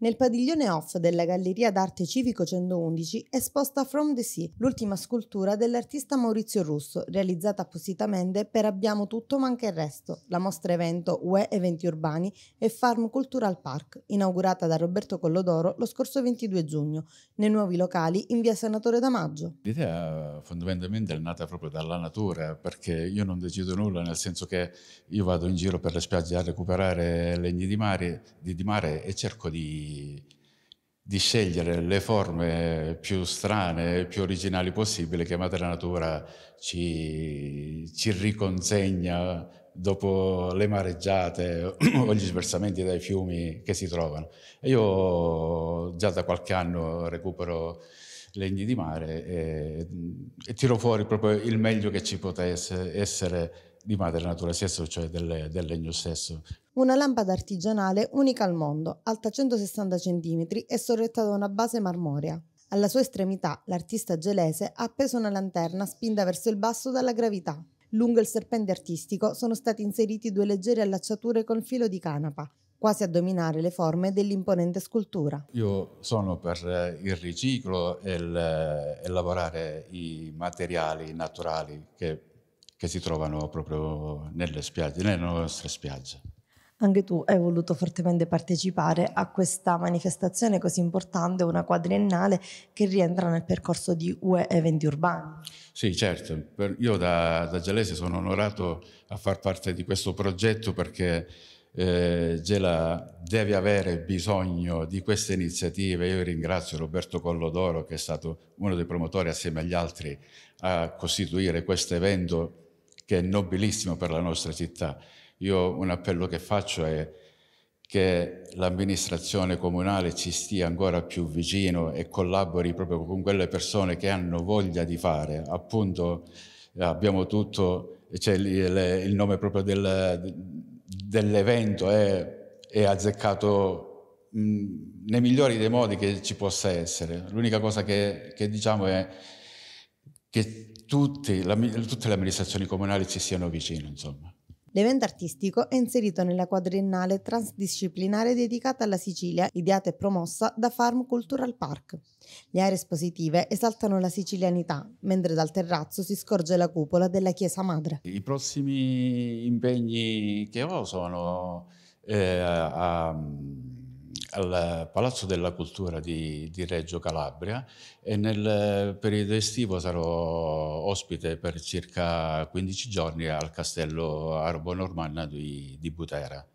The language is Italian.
Nel padiglione off della Galleria d'Arte Civico 111 è esposta From the Sea, l'ultima scultura dell'artista Maurizio Russo, realizzata appositamente per Abbiamo tutto ma anche il resto, la mostra evento UE Eventi Urbani e Farm Cultural Park, inaugurata da Roberto Collodoro lo scorso 22 giugno, nei nuovi locali in via Senatore da Maggio. L'idea fondamentalmente è nata proprio dalla natura, perché io non decido nulla, nel senso che io vado in giro per le spiagge a recuperare legni di mare, di, di mare e cerco di di, scegliere le forme più strane e più originali possibili che Madre Natura ci, ci riconsegna dopo le mareggiate o gli sversamenti dai fiumi che si trovano. io già da qualche anno recupero legni di mare e, e, tiro fuori proprio il meglio che ci potesse essere di madre natura stesso, cioè del, del legno stesso una lampada artigianale unica al mondo, alta 160 cm e sorretta da una base marmorea. Alla sua estremità, l'artista gelese ha appeso una lanterna spinta verso il basso dalla gravità. Lungo il serpente artistico sono stati inseriti due leggere allacciature con filo di canapa, quasi a dominare le forme dell'imponente scultura. Io sono per il riciclo e, il, e lavorare i materiali naturali che, che si trovano proprio nelle spiagge, nelle nostre spiagge. Anche tu hai voluto fortemente partecipare a questa manifestazione così importante, una quadriennale che rientra nel percorso di UE Eventi Urbani. Sì, certo. Io da, da Gelese sono onorato a far parte di questo progetto perché eh, Gela deve avere bisogno di queste iniziative. Io ringrazio Roberto Collodoro che è stato uno dei promotori assieme agli altri a costituire questo evento che è nobilissimo per la nostra città. Io un appello che faccio è che l'amministrazione comunale ci stia ancora più vicino e collabori proprio con quelle persone che hanno voglia di fare. Appunto abbiamo tutto, cioè, il nome proprio del, dell'evento è, è azzeccato nei migliori dei modi che ci possa essere. L'unica cosa che, che diciamo è che tutte, la, tutte le amministrazioni comunali ci siano vicine, insomma. L'evento artistico è inserito nella quadriennale transdisciplinare dedicata alla Sicilia, ideata e promossa da Farm Cultural Park. Le aree espositive esaltano la sicilianità, mentre dal terrazzo si scorge la cupola della Chiesa Madre. I prossimi impegni che ho sono eh, a al Palazzo della Cultura di, di, Reggio Calabria e nel periodo estivo sarò ospite per circa 15 giorni al Castello Arbo Normanna di, di Butera.